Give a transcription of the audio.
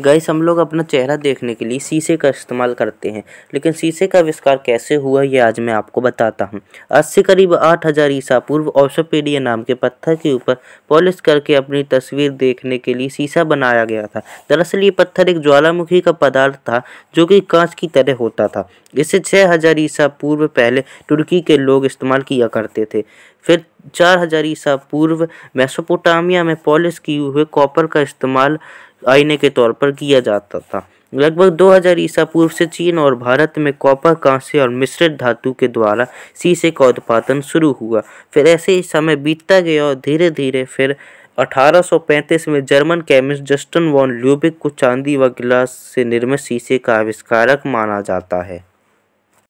gas हम लोग अपना चेहरा देखने के लिए शीशे का इस्तेमाल करते हैं लेकिन शीशे का आविष्कार कैसे हुआ ये आज मैं आपको बताता हूँ आज से करीब आठ हज़ार ईसा पूर्व औसपेडिया नाम के पत्थर के ऊपर पॉलिश करके अपनी तस्वीर देखने के लिए शीशा बनाया गया था दरअसल ये पत्थर एक ज्वालामुखी का पदार्थ था जो कि कांच की तरह होता था इसे छः हज़ार ईसा पूर्व पहले तुर्की के लोग इस्तेमाल किया करते थे फिर चार हजार ईसा पूर्व मेसोपोटामिया में पॉलिश किए हुए कॉपर का इस्तेमाल आईने के तौर पर किया जाता था लगभग 2000 ईसा पूर्व से चीन और भारत में कॉपर कांसे और मिश्रित धातु के द्वारा शीशे का उत्पादन शुरू हुआ फिर ऐसे ही समय बीतता गया और धीरे धीरे फिर 1835 में German chemist Justus von Liebig को चांदी व गिलास से निर्मित शीशे का आविष्कारक माना जाता है